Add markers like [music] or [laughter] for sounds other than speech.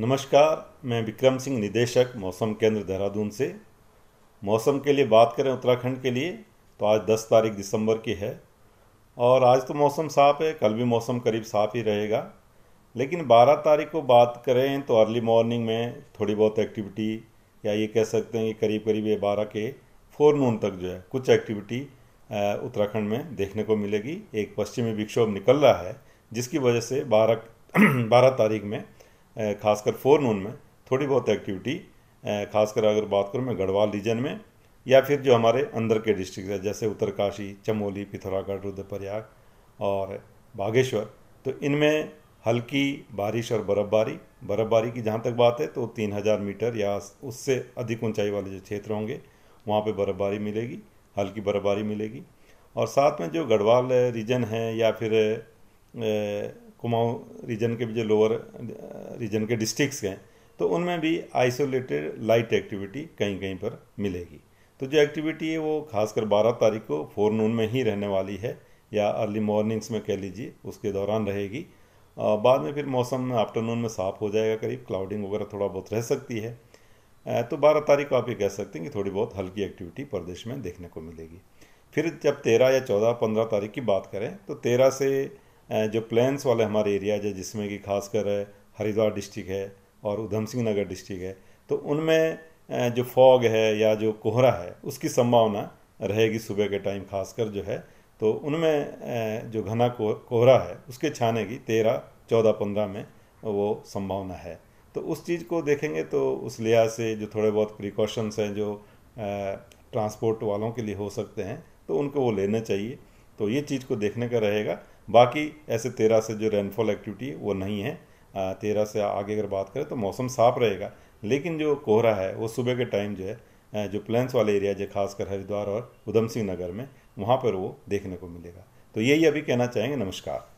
नमस्कार मैं विक्रम सिंह निदेशक मौसम केंद्र देहरादून से मौसम के लिए बात करें उत्तराखंड के लिए तो आज 10 तारीख दिसंबर की है और आज तो मौसम साफ है कल भी मौसम करीब साफ ही रहेगा लेकिन 12 तारीख को बात करें तो अर्ली मॉर्निंग में थोड़ी बहुत एक्टिविटी या ये कह सकते हैं कि करीब करीब ये बारह के फोर नून तक जो है कुछ एक्टिविटी उत्तराखंड में देखने को मिलेगी एक पश्चिमी विक्षोभ निकल रहा है जिसकी वजह से बारह [clears throat] बारह तारीख में खासकर फोर नून में थोड़ी बहुत एक्टिविटी खासकर अगर बात करूँ मैं गढ़वाल रीजन में या फिर जो हमारे अंदर के डिस्ट्रिक्ट है जैसे उत्तरकाशी चमोली पिथौरागढ़ रुद्रप्रयाग और बागेश्वर तो इनमें हल्की बारिश और बर्फ़बारी बर्फ़बारी की जहाँ तक बात है तो तीन हज़ार मीटर या उससे अधिक ऊंचाई वाले जो क्षेत्र होंगे वहाँ पे बर्फ़बारी मिलेगी हल्की बर्फ़बारी मिलेगी और साथ में जो गढ़वाल रीजन है या फिर कुमाऊँ रीजन के भी जो लोअर रीजन के डिस्ट्रिक्ट्स हैं तो उनमें भी आइसोलेटेड लाइट एक्टिविटी कहीं कहीं पर मिलेगी तो जो एक्टिविटी है वो खासकर 12 तारीख को फोर नून में ही रहने वाली है या अर्ली मॉर्निंग्स में कह लीजिए उसके दौरान रहेगी बाद में फिर मौसम आफ्टरनून में साफ हो जाएगा करीब क्लाउडिंग वगैरह थोड़ा बहुत रह सकती है तो 12 तारीख को आप ये कह सकते हैं कि थोड़ी बहुत हल्की एक्टिविटी प्रदेश में देखने को मिलेगी फिर जब तेरह या चौदह पंद्रह तारीख की बात करें तो तेरह से जो प्लेन्स वाले हमारे एरियाज है जिसमें कि खासकर हरिद्वार डिस्ट्रिक्ट है और उधम सिंह नगर डिस्ट्रिक्ट है तो उनमें जो फॉग है या जो कोहरा है उसकी संभावना रहेगी सुबह के टाइम खासकर जो है तो उनमें जो घना कोहरा है उसके छाने की तेरह चौदह पंद्रह में वो संभावना है तो उस चीज़ को देखेंगे तो उस लिहाज से जो थोड़े बहुत प्रिकॉशंस हैं जो ट्रांसपोर्ट वालों के लिए हो सकते हैं तो उनको वो लेना चाहिए तो ये चीज़ को देखने का रहेगा बाकी ऐसे तेरह से जो रेनफॉल एक्टिविटी वो नहीं है तेरह से आगे अगर बात करें तो मौसम साफ रहेगा लेकिन जो कोहरा है वो सुबह के टाइम जो है जो प्लेन्स वाले एरिया जो खासकर हरिद्वार और उधम सिंह नगर में वहाँ पर वो देखने को मिलेगा तो यही अभी कहना चाहेंगे नमस्कार